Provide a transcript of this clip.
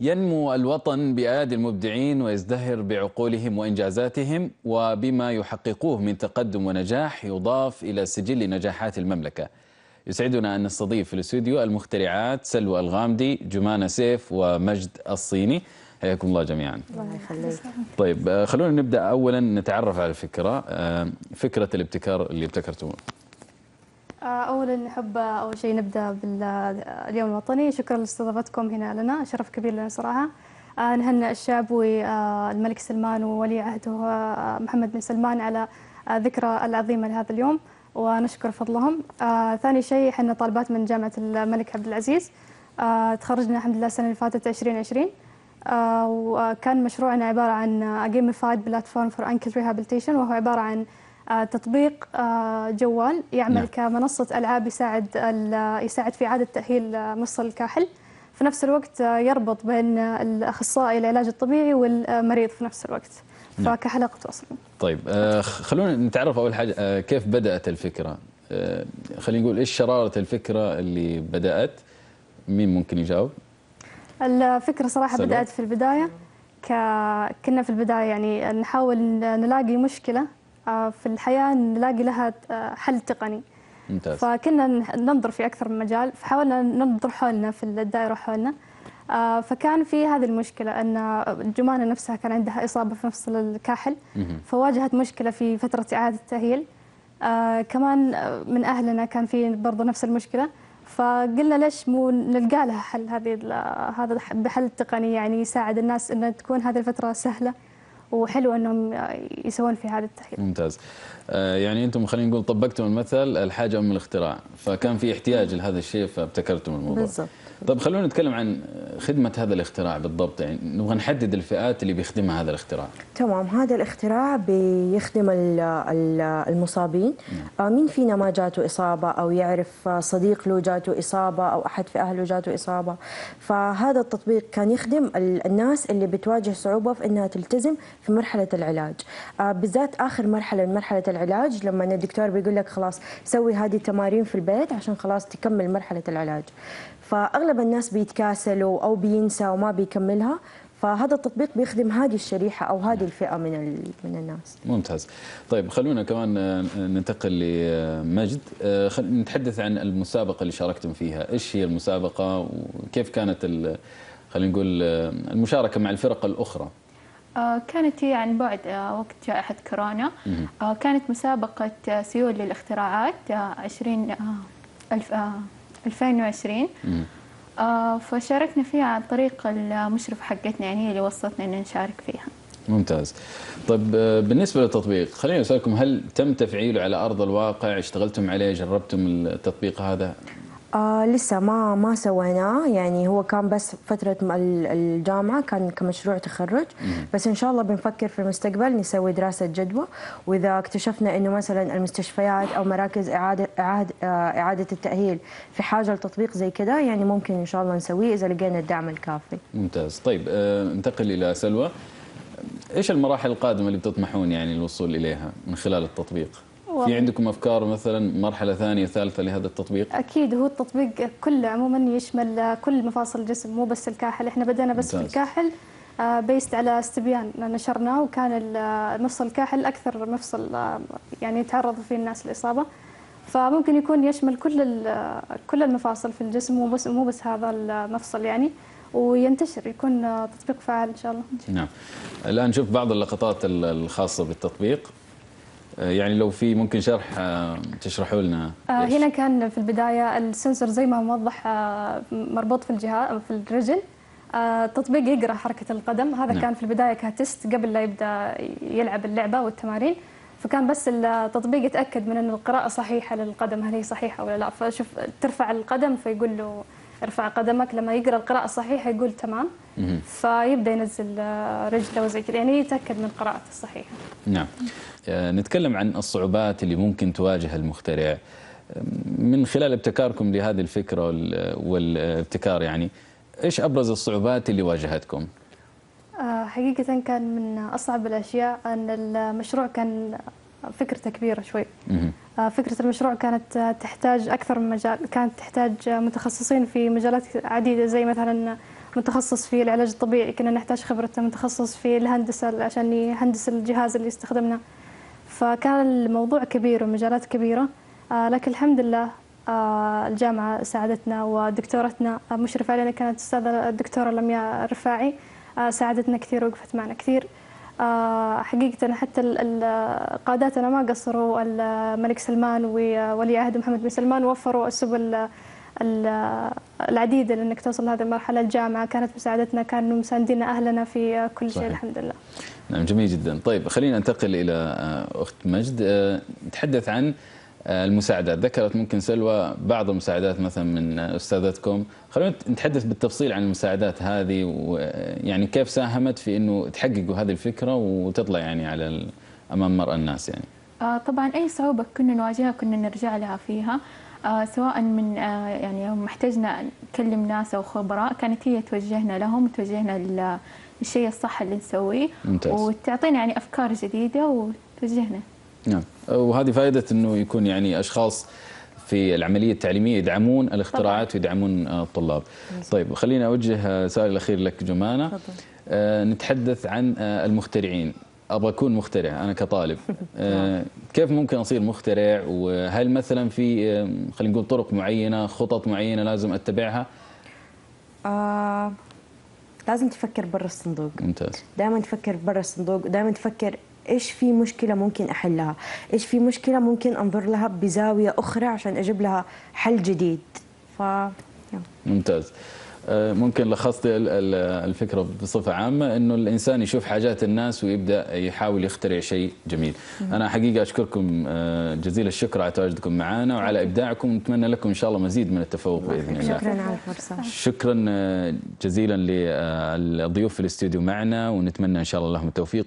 ينمو الوطن بأيادي المبدعين ويزدهر بعقولهم وإنجازاتهم وبما يحققوه من تقدم ونجاح يضاف إلى سجل نجاحات المملكة يسعدنا أن نستضيف في الاستوديو المخترعات سلوى الغامدي جمانة سيف ومجد الصيني حياكم الله جميعا الله يخليك طيب آه، خلونا نبدأ أولا نتعرف على الفكرة آه، فكرة الابتكار اللي ابتكرتوه اولا نحب اول شيء نبدا باليوم الوطني شكرا لاستضافتكم هنا لنا شرف كبير لنا صراحه آه، نهنئ الشعب والملك سلمان وولي عهده آه، محمد بن سلمان على آه، ذكرى العظيمه لهذا اليوم ونشكر فضلهم ثاني شيء احنا طالبات من جامعه الملك عبد العزيز تخرجنا الحمد لله السنه اللي فاتت 2020 وكان مشروعنا عباره عن جيمفايد بلاتفورم فور انكل ريهابيليتيشن وهو عباره عن آه، تطبيق آه، جوال يعمل نعم. كمنصة ألعاب يساعد يساعد في إعادة تأهيل آه، مصر الكاحل في نفس الوقت يربط بين الأخصائي العلاج الطبيعي والمريض في نفس الوقت نعم. فكحلقة وصل طيب خلونا نتعرف أول حاجة كيف بدأت الفكرة خلينا نقول إيش شرارة الفكرة اللي بدأت مين ممكن يجاوب الفكرة صراحة سلوى. بدأت في البداية كنا في البداية يعني نحاول نلاقي مشكلة آه، في الحياة نلاقي لها آه، حل تقني ممتاز. فكنا ننظر في أكثر من مجال فحاولنا ننظر حولنا في الدائرة حولنا آه، فكان في هذه المشكلة أن الجمانة نفسها كان عندها إصابة في مفصل الكاحل فواجهت مشكلة في فترة إعادة التأهيل كمان من أهلنا كان في برضو نفس المشكلة فقلنا ليش مو نلقى لها حل هذه هذا بحل تقني يعني يساعد الناس أن تكون هذه الفترة سهلة وحلو انهم يسوون في هذا التغيير. ممتاز. آه، يعني انتم خلينا نقول طبقتم المثل الحاجه ام الاختراع، فكان في احتياج لهذا الشيء فابتكرتم الموضوع. بالضبط. طيب خلونا نتكلم عن خدمة هذا الاختراع بالضبط يعني نبغى نحدد الفئات اللي بيخدمها هذا الاختراع تمام هذا الاختراع بيخدم المصابين نعم. آه، مين فينا ما جاته إصابة أو يعرف آه، صديق له جاته إصابة أو أحد في أهله جاته إصابة فهذا التطبيق كان يخدم الناس اللي بتواجه صعوبة في أنها تلتزم في مرحلة العلاج آه، بالذات آخر مرحلة من مرحلة العلاج لما الدكتور بيقول لك خلاص سوي هذه التمارين في البيت عشان خلاص تكمل مرحلة العلاج فأغلب اغلب الناس بيتكاسلوا او بينسى وما بيكملها فهذا التطبيق بيخدم هذه الشريحه او هذه الفئه من من الناس. ممتاز. طيب خلونا كمان آه، ننتقل لمجد، آه، نتحدث عن المسابقه اللي شاركتم فيها، ايش هي المسابقه وكيف كانت خلينا نقول آه، المشاركه مع الفرق الاخرى؟ كانت هي عن بعد وقت جائحه كورونا، كانت مسابقه سيول للاختراعات 20 ألف 2020 آه، فشاركنا فيها عن طريق المشرفة حقتنا يعني هي اللي وصلتنا ان نشارك فيها ممتاز طيب آه، بالنسبه للتطبيق خليني اسالكم هل تم تفعيله على ارض الواقع اشتغلتم عليه جربتم التطبيق هذا آه لسه ما ما سويناه يعني هو كان بس فترة الجامعة كان كمشروع تخرج بس إن شاء الله بنفكر في المستقبل نسوي دراسة جدوى وإذا اكتشفنا إنه مثلا المستشفيات أو مراكز إعادة إعادة, آه، إعادة التأهيل في حاجة لتطبيق زي كذا يعني ممكن إن شاء الله نسويه إذا لقينا الدعم الكافي. ممتاز طيب آه ننتقل إلى سلوى إيش المراحل القادمة اللي بتطمحون يعني الوصول إليها من خلال التطبيق؟ في عندكم افكار مثلا مرحله ثانيه ثالثه لهذا التطبيق اكيد هو التطبيق كله عموما يشمل كل مفاصل الجسم مو بس الكاحل احنا بدأنا بس في الكاحل بيست آه، على استبيان نشرناه وكان مفصل الكاحل اكثر مفصل آه، يعني يتعرض فيه الناس للاصابه فممكن يكون يشمل كل كل المفاصل في الجسم مو بس مو بس هذا المفصل يعني وينتشر يكون تطبيق فعال ان شاء الله نعم الان نشوف بعض اللقطات الخاصه بالتطبيق آه، يعني لو في ممكن شرح آه، تشرحوا لنا آه، هنا كان في البدايه السنسور زي ما موضح مربوط في الجهاز في الرجل تطبيق يقرا حركه القدم هذا نعم. كان في البدايه كتست قبل لا يبدا يلعب اللعبه والتمارين فكان بس التطبيق يتاكد من ان القراءه صحيحه للقدم هل هي صحيحه ولا لا فشوف ترفع القدم فيقول له ارفع قدمك لما يقرا القراءه الصحيحه يقول تمام فيبدا ينزل آه، رجله وزي كذا يعني يتاكد من قراءته الصحيحه. نعم. آه، نتكلم عن الصعوبات اللي ممكن تواجه المخترع آه، من خلال ابتكاركم لهذه الفكره والابتكار يعني ايش ابرز الصعوبات اللي واجهتكم؟ حقيقة كان من أصعب الأشياء أن المشروع كان فكرته كبيرة شوي فكرة المشروع كانت تحتاج أكثر من مجال كانت تحتاج متخصصين في مجالات عديدة زي مثلا متخصص في العلاج الطبيعي كنا نحتاج خبرته متخصص في الهندسة عشان يهندس الجهاز اللي استخدمنا فكان الموضوع كبير ومجالات كبيرة آه، لكن الحمد لله آه، الجامعة ساعدتنا ودكتورتنا آه، مشرفة علينا كانت الأستاذة الدكتورة لمياء رفاعي ساعدتنا كثير وقفت معنا كثير حقيقة حتى قاداتنا ما قصروا الملك سلمان وولي عهد محمد بن سلمان وفروا السبل العديده لانك توصل لهذه المرحله الجامعه كانت مساعدتنا كانوا مساندين اهلنا في كل شيء الحمد لله نعم جميل جدا طيب خلينا ننتقل الى آه، اخت مجد آه، نتحدث عن آه، المساعدات ذكرت ممكن سلوى بعض المساعدات مثلا من استاذتكم خلونا نتحدث بالتفصيل عن المساعدات هذه ويعني كيف ساهمت في انه تحققوا هذه الفكره وتطلع يعني على امام مرأى الناس يعني طبعا اي صعوبه كنا نواجهها كنا نرجع لها فيها آه، سواء من آه، يعني يوم احتجنا نكلم ناس او خبراء كانت هي توجهنا لهم توجهنا للشيء الصح اللي نسويه ممتاز وتعطينا يعني افكار جديده وتوجهنا نعم وهذه فائده انه يكون يعني اشخاص في العملية التعليمية يدعمون الاختراعات ويدعمون آه، الطلاب طيب خلينا أوجه سؤال الأخير لك جمانة نتحدث عن المخترعين ابغى اكون مخترع انا كطالب آه، كيف ممكن اصير مخترع وهل مثلا في خلينا نقول طرق معينه خطط معينه لازم اتبعها آه، لازم تفكر برا الصندوق ممتاز دائما تفكر برا الصندوق ودائما تفكر ايش في مشكله ممكن احلها ايش في مشكله ممكن انظر لها بزاويه اخرى عشان اجيب لها حل جديد ف ممتاز آه، ممكن لخصت الفكره بصفه عامه انه الانسان يشوف حاجات الناس ويبدا يحاول يخترع شيء جميل. انا حقيقه اشكركم آه، جزيل الشكر على تواجدكم معنا وعلى ابداعكم ونتمنى لكم ان شاء الله مزيد من التفوق باذن الله. شكرا على الفرصه. شكرا آه، جزيلا للضيوف في الاستوديو معنا ونتمنى ان شاء الله لهم التوفيق.